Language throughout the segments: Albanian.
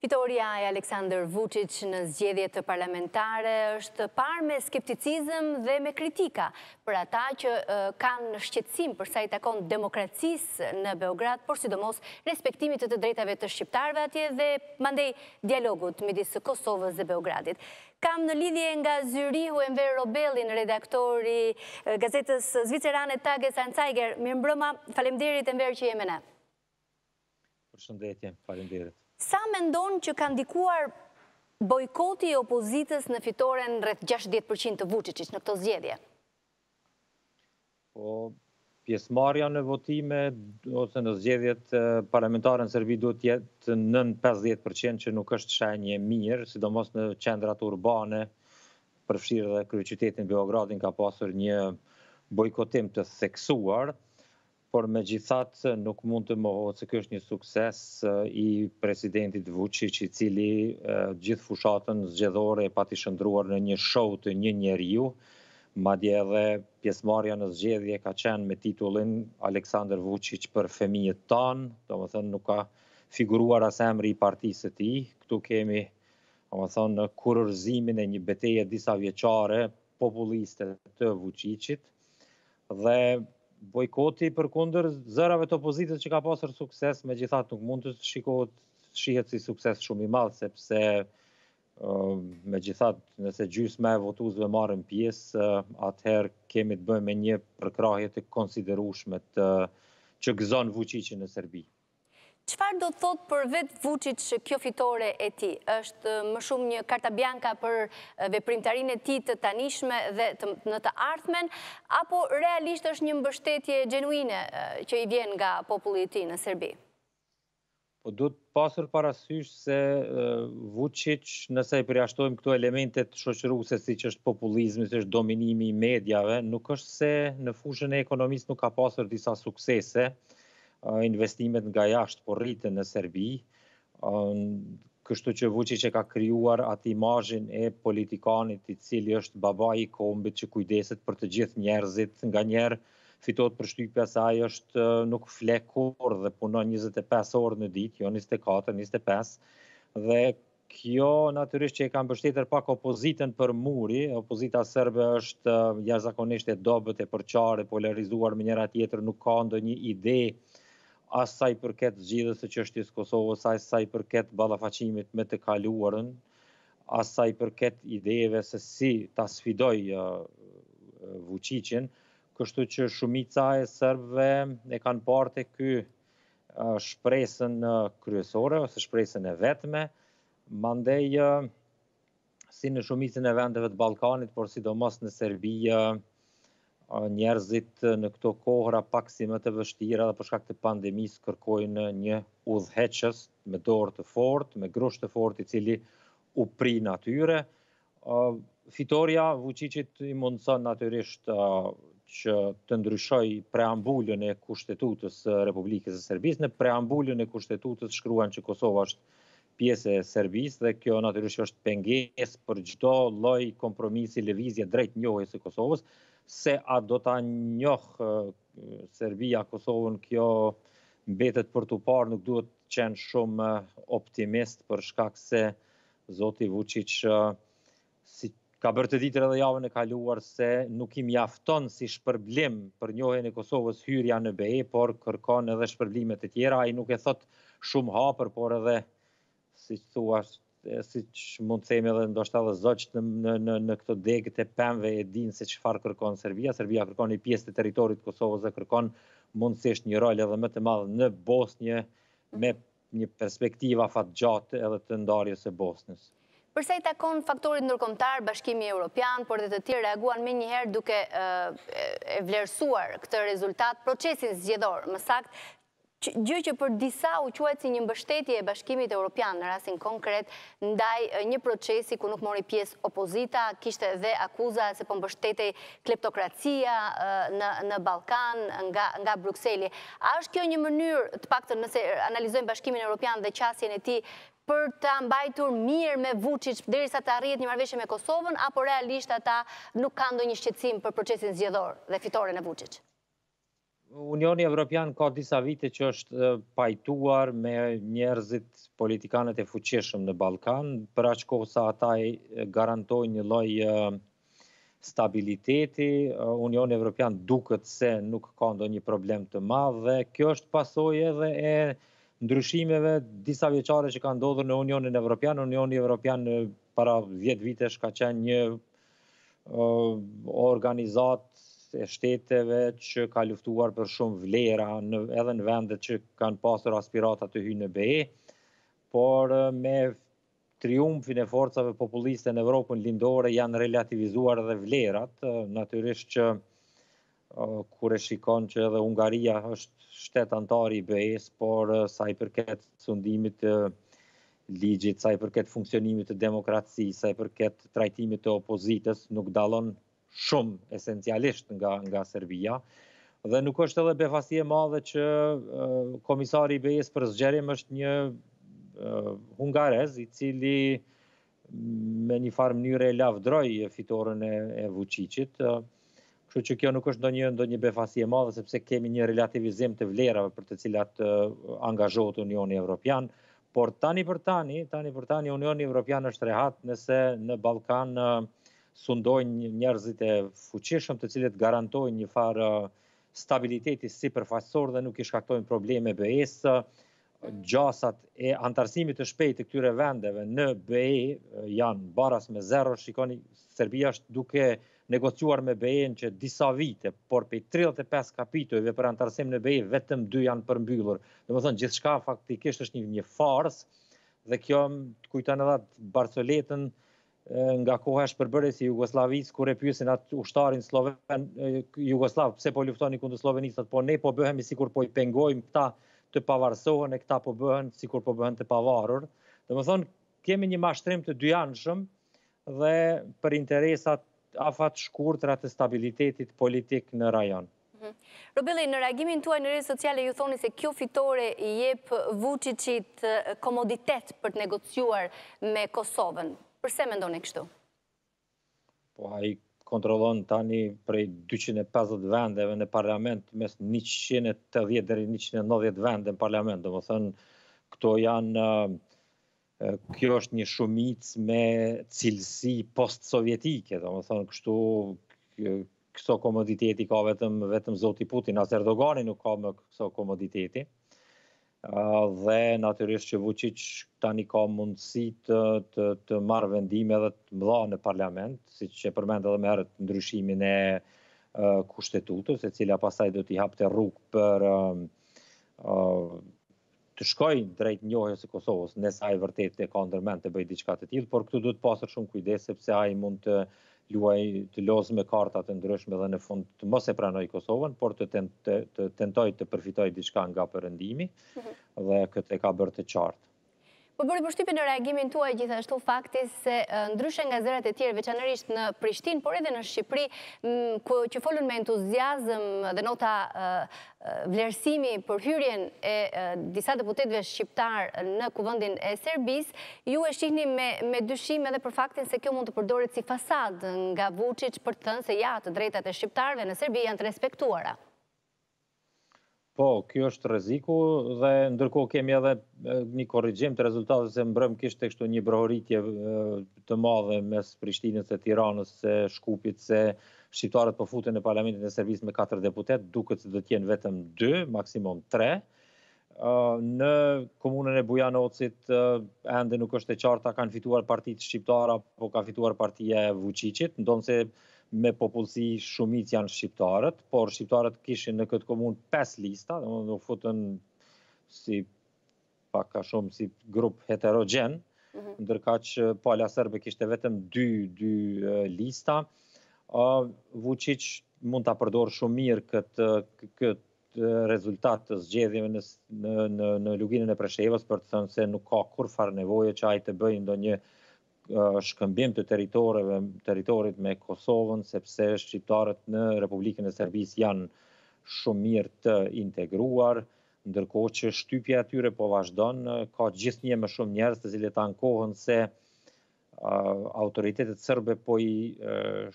Fitoria e Aleksandr Vucic në zgjedhjet të parlamentare është par me skepticizm dhe me kritika për ata që kanë në shqetsim përsa i takon demokracis në Beograd, por sidomos respektimit të të drejtave të shqiptarve atje dhe mandej dialogut me disë Kosovës dhe Beogradit. Kam në lidhje nga Zyrihu Enver Robelin, redaktori gazetës Zvicerane Tages Anzajger. Mirë mbrëma, falemderit Enver që jemene. Përshëndetje, falemderit. Sa me ndonë që kanë dikuar bojkoti i opozitës në fitoren rreth 60% të vucicis në këto zgjedje? Po, pjesmarja në votime, ose në zgjedjet parlamentarën në Serbi duhet jetë nën 50% që nuk është shenje mirë, sidomos në qendrat urbane, përfshirë dhe kryqytetin Beogradin ka pasur një bojkotim të seksuar, por me gjithat nuk mund të moho se kështë një sukses eh, i presidentit Vuqi, që i cili eh, gjithë fushatën zgjedhore e pati shëndruar në një show të një njeriu, madje edhe pjesmarja në zgjedhje ka qenë me titullin Aleksandr Vuqic për femijet tanë, do më thënë nuk ka figuruar as emri i partisë ti, këtu kemi, do më thënë, në kurërzimin e një beteje disa vjeqare populiste të Vuqicit, dhe bojkoti për kunder zërave të opozitës që ka pasër sukses, me gjithat nuk mund të shikohet, shihet si sukses shumë i madhë, sepse uh, me gjithat nëse gjysë me votuzve marën pjesë, uh, atëherë kemi të bëjmë me një përkrahje të konsiderushme të që gëzon vëqicin në Serbië. Qëfar do të thotë për vetë vëqit që kjo fitore e ti? është më shumë një karta bjanka për veprimtarin e ti të tanishme dhe në të artmen, apo realisht është një mbështetje gjenuine që i vjen nga populli ti në Serbi? Po du të pasur parasysh se vëqit nëse i përjaçtojmë këto elementet shoqëru se si që është populizmë, se është dominimi i medjave, nuk është se në fushën e ekonomisë nuk ka pasur disa suksese, investimet nga jashtë po rritën në Serbi, kështu që Vuqi që ka kryuar atë imajin e politikanit i cili është baba i kombit që kujdesit për të gjithë njerëzit nga njerë, fitot për shtypja saj është nuk flekur dhe punon 25 orë në dit, jo 24, 25, dhe kjo naturisht që e kam bështetër pak opozitën për muri, opozita sërbe është jazakonisht e dobet e përqare, polarizuar më njëra tjetër, nuk ka ndo një ide asaj përket zgjidhës të çështjes së Kosovës, asaj përket balafacimit me të kaluarën, asaj përket ideve se si ta sfidoj uh, Vučićin, kështu që shumica e serbëve e kanë parë e ky shpresën kryesore ose shpresën e vetme, mandej si në shumicën e vendeve të Ballkanit, por sidomos në Serbi njerëzit në këto kohëra pak si më të vështira dhe përshka këtë pandemis kërkojnë një udhëheqës me dorë të fort, me grush të fort i cili u pri natyre. Fitorja Vucicit i mundësën natyrisht që të ndryshoj preambullën e kushtetutës Republikës e Serbis, në preambullën e kushtetutës shkruan që Kosova është pjesë e Serbis dhe kjo natyrisht është penges për gjdo loj kompromisi levizje drejt njohës e Kosovës, se a do ta njoh Serbia Kosovën kjo mbetet për të parë nuk duhet të qenë shumë optimist për shkak se zoti Vučić si ka bërë të ditër edhe javën e kaluar se nuk i mjafton si shpërblim për njohjen e Kosovës hyrja në BE por kërkon edhe shpërblime të tjera ai nuk e thot shumë hapër por edhe si thua si që mund të sejmë edhe ndoshta doshtë të në, në, në, në këto degët e pëmve e dinë se që farë kërkonë Serbia. Serbia kërkon një pjesë të teritorit Kosovës dhe kërkon mundësisht një rol edhe më të madhë në Bosnje me mhm. një perspektiva fatë gjatë edhe të ndarjes e Bosnës. Përse i takon faktorit nërkomtar, bashkimi e Europian, por dhe të tjerë reaguan me njëherë duke e vlerësuar këtë rezultat procesin zgjedor, më sakt gjë që për disa u quajt si një mbështetje e bashkimit e Europian në rasin konkret, ndaj një procesi ku nuk mori pjesë opozita, kishte dhe akuza se për po mbështetje kleptokracia në Balkan, nga Brukseli. A është kjo një mënyrë të pak të nëse analizojmë bashkimin e Europian dhe qasjen e ti për të mbajtur mirë me vucic dheri sa të arrit një marveshe me Kosovën, apo realisht ata nuk kando një shqecim për procesin zjedhor dhe fitore në vucic? Unioni Evropian ka disa vite që është pajtuar me njerëzit politikanët e fuqishëm në Balkan, për aqë kohë sa ata i garantoj një loj stabiliteti, Unioni Evropian duket se nuk ka ndo një problem të madhe, dhe kjo është pasoj edhe e ndryshimeve disa vjeqare që ka ndodhur në Unionin Evropian, Unioni Evropian para 10 vitesh ka qenë një organizatë e shteteve që ka luftuar për shumë vlera edhe në vendet që kanë pasur aspirata të hynë në BE, por me triumfin e forcave populiste në Evropën lindore janë relativizuar edhe vlerat, natyrisht që kure shikon që edhe Ungaria është shtetë antari i BE-s, por sa i përket sundimit të ligjit, sa i përket funksionimit të demokraci, sa i përket trajtimit të opozitës, nuk dalon shumë esencialisht nga, nga Serbia, dhe nuk është edhe befasje madhe që komisari i BE-s për zgjerim është një hungarez i cili me një farë mënyre e lavdroj e fitorën e, Vucicit, kështu që kjo nuk është ndonjë ndonjë befasje madhe sepse kemi një relativizim të vlerave për të cilat angazhohet Unioni Evropian, por tani për tani, tani për tani Unioni Evropian është rehat nëse në Ballkan sundojnë njerëzit e fuqishëm të cilët garantojnë një farë uh, stabiliteti si përfaqësor dhe nuk i shkaktojnë probleme BE-së. Uh, gjasat e antarësimit të shpejt të këtyre vendeve në BE uh, janë baras me zero, shikoni, Serbia është duke negociuar me BE-në që disa vite, por për 35 kapitojve për antarësim në BE, vetëm 2 janë përmbyllur. Dhe më thënë, gjithë shka faktikisht është një farës, dhe kjo kujtanë edhe Barceletën, nga koha e shpërbërës i Jugoslavis, kur e pjusin atë ushtarin Sloven, Jugoslav, pse po luftoni këndë Slovenisat, po ne po bëhemi si kur po i pengojmë këta të pavarësohën e këta po bëhen si kur po bëhen të pavarur. Dhe më thonë, kemi një mashtrim të dyanëshëm dhe për interesat afat shkurtra të stabilitetit politik në rajon. Mhm. Rubili, në reagimin tuaj në rrës sociale, ju thoni se kjo fitore i jep vuqicit komoditet për të negociuar me Kosovën. Përse me ndoni kështu? Po, a i kontrolon tani prej 250 vendeve në parlament, mes 180 dhe 190 vende në parlament, dhe më thënë, këto janë, kjo është një shumic me cilësi post-sovjetike, dhe më thënë, kështu, këso komoditeti ka vetëm, vetëm Zoti Putin, as Erdogani nuk ka me këso komoditeti, dhe natyrisht që Vucic tani ka mundësi të, të, marrë vendime dhe të mëdha në parlament, si që përmend edhe më herët ndryshimin e kushtetutës, e cila pasaj do t'i hapte rrugë për të shkojnë drejt njohjes e Kosovës, nëse ai vërtet e ka ndërmend të bëjë diçka të tillë, por këtu duhet të pasur shumë kujdes sepse ai mund të luaj të lozë me kartat e ndryshme dhe në fund të mos e pranoj Kosovën, por të tentoj të përfitoj diçka nga përëndimi mhm. dhe këtë e ka bërë të qartë. Po bëri përshtypi po në reagimin tuaj gjithashtu fakti se ndryshe nga zërat e tjerë, veçanërisht në Prishtinë, por edhe në Shqipëri, ku që folën me entuziazëm dhe nota vlerësimi për hyrjen e disa deputetëve shqiptar në kuvendin e Serbisë, ju e shihni me me dyshim edhe për faktin se kjo mund të përdoret si fasad nga Vučić për të thënë se ja, të drejtat e shqiptarëve në Serbi janë të respektuara. Po, kjo është rreziku dhe ndërkohë kemi edhe një korrigjim të rezultateve se mbrëm kishte kështu një brohoritje të madhe mes Prishtinës dhe Tiranës se Shkupit se shqiptarët po futen në parlamentin e servis me katër deputet, duket se do të jenë vetëm 2, maksimum 3 në komunën e Bujanocit ende nuk është e qartë a kanë fituar partitë shqiptare apo ka fituar partia e ndonë ndonse me popullësi shumit janë shqiptarët, por shqiptarët kishin në këtë komunë 5 lista, dhe më në futën si pak shumë si grup heterogen, mhm. ndërka që Pala Serbe kishte vetëm 2, 2 lista, Vucic mund të përdorë shumë mirë këtë, këtë rezultat të zgjedhjeve në, në, në, luginën e Preshevës për të thënë se nuk ka kur farë nevoje që ajtë të bëjë do një shkëmbim të teritorit me Kosovën, sepse shqiptarët në Republikën e Serbis janë shumë mirë të integruar, ndërko që shtypja atyre po vazhdonë, ka gjithë një më shumë njerës të zile të ankohën se autoritetet sërbe po i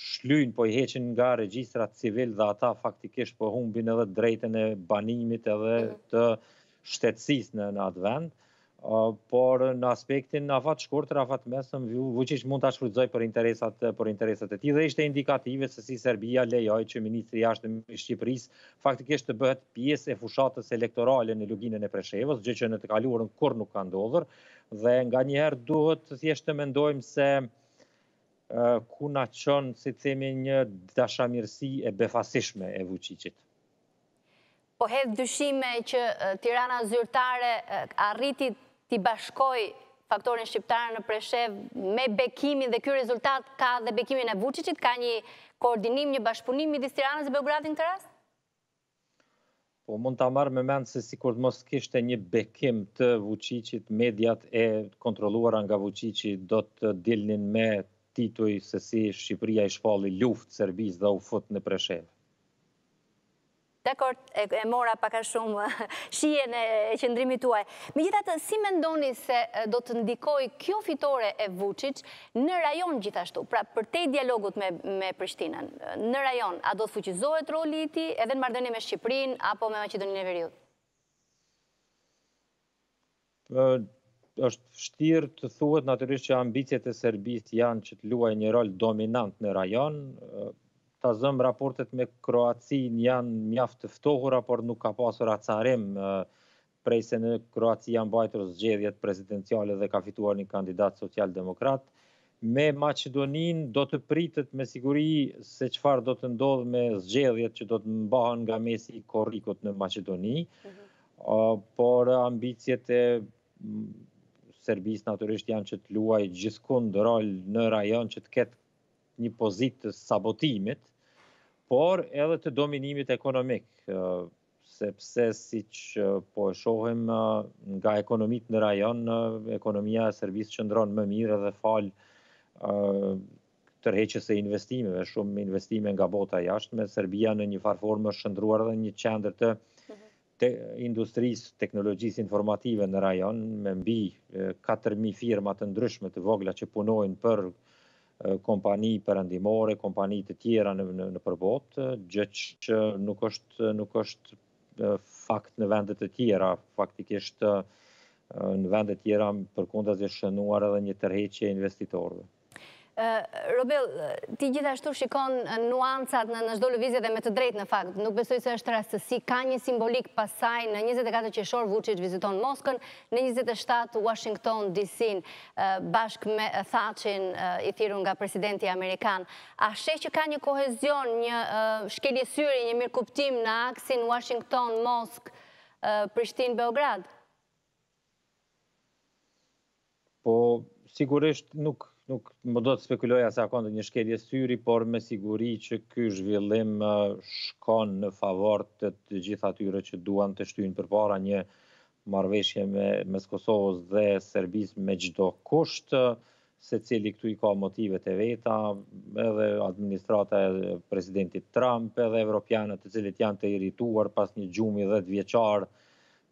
shlyjnë, po i heqin nga regjistrat civil dhe ata faktikisht po humbin edhe drejten e banimit edhe mhm. të shtetsis në atë vendë por në aspektin në afat shkortër, në afat mesëm, vëqish mund të ashfrutzoj për interesat e ti dhe ishte indikative se si Serbia lejoj që Ministri ashtë në Shqipëris faktikisht të bëhet pjesë e fushatës elektorale në luginën e preshevës, gjë që në të kaluar në kur nuk ka ndodhër, dhe nga njëherë duhet të thjesht të mendojmë se ku në qënë si të themi një dashamirësi e befasishme e vëqishit. Po hedhë dyshime që tirana zyrtare arritit ti bashkoj faktorin shqiptarë në preshev me bekimin dhe kjo rezultat ka dhe bekimin e vucicit, ka një koordinim, një bashkëpunim i distiranës e Beogradin të rast? Po mund të amarë me mendë se si kur të mos kishte një bekim të vucicit, mediat e kontroluar nga vucicit do të dilnin me tituj se si Shqipëria i shpalli luft, Serbisë dhe u fut në preshevë. Dekor, e mora paka shumë shien e qëndrimi tuaj. Me gjithatë, si me ndoni se do të ndikoj kjo fitore e Vucic në rajon gjithashtu? Pra, për te dialogut me Prishtinën, në rajon, a do të fuqizohet roli ti edhe në mardëni me Shqiprin apo me Macedonin e Veriut? është shtirë të thuhet naturisht që ambicjet e Serbis janë që të luaj një rol dominant në rajon, ta zëm raportet me Kroacin janë mjaftë tëftohura, por nuk ka pasur atësarim prej se në Kroaci janë bajtër zgjedhjet prezidenciale dhe ka fituar një kandidat social-demokrat. Me Macedonin do të pritët me siguri se qëfar do të ndodhë me zgjedhjet që do të mbahën nga mesi i korikot në Macedoni, mhm. por ambicjet e Serbis naturisht janë që të luaj gjithë kundë rol në rajon që të ketë një pozitë të sabotimit, por edhe të dominimit ekonomik, sepse si që po e shohem nga ekonomit në rajon, ekonomia e servis që ndronë më mirë dhe falë tërheqës e investimeve, shumë investime nga bota jashtë, me Serbia në një farformë është shëndruar dhe një qender të industrisë, teknologjisë informative në rajon, me mbi 4.000 firmat të ndryshme të vogla që punojnë për kompani përëndimore, kompani të tjera në, në, në përbot, gjë që nuk është, nuk është fakt në vendet të tjera, faktikisht në vendet tjera për e shënuar edhe një tërheqje investitorëve. Robel, ti gjithashtu shikon nuancat në nëzdo lëvizje dhe me të drejt në fakt. Nuk besoj se është rastësi, si ka një simbolik pasaj në 24 qeshor Vucic viziton Moskën, në 27 Washington DC bashk me thacin i thiru nga presidenti Amerikan. A shesh që ka një kohezion, një shkeljesyri, syri, një mirë kuptim në aksin Washington, Mosk, Prishtin, Beograd? Po, sigurisht nuk Nuk më do të spekuloja se akonë të një shkedje syri, por me siguri që ky zhvillim shkon në favor të të gjithë atyre që duan të shtynë për para një marveshje me mes Kosovës dhe Serbis me gjdo kushtë, se cili këtu i ka motivet e veta, edhe administrata e presidentit Trump, edhe evropianët të cilit janë të irrituar pas një gjumi dhe të vjeqarë,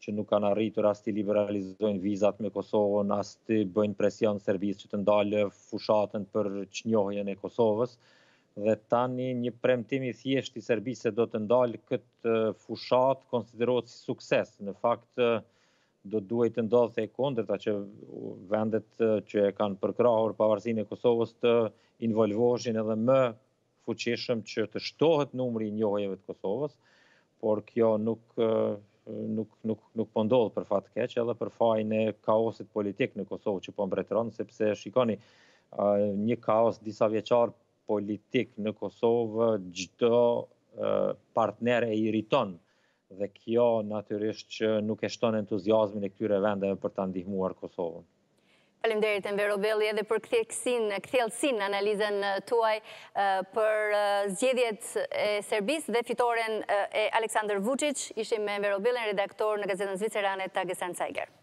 që nuk kanë arritur as të liberalizojnë vizat me Kosovën, as të bëjnë presion servis që të ndalë fushatën për që e Kosovës, dhe tani një premtimi thjesht i servise do të ndalë këtë fushatë konsiderot si sukses. Në fakt, do duhet të ndalë të e kondër, ta që vendet që e kanë përkrahur pavarësin e Kosovës të involvoshin edhe më fuqishëm që të shtohet numri i njohjeve të Kosovës, por kjo nuk nuk nuk nuk po ndodh për fat keq edhe për fajin e kaosit politik në Kosovë që po mbretëron sepse shikoni uh, një kaos disa vjeçar politik në Kosovë çdo uh, partner e irriton dhe kjo natyrisht që nuk e shton entuziazmin e këtyre vendeve për ta ndihmuar Kosovën. Falemderit e Mvero Belli edhe për këthjelësin analizën tuaj për zgjedhjet e Serbis dhe fitoren e Aleksandr Vucic, ishim me Mvero Belli, redaktor në Gazetën Zvicerane, Tagesan Cajger.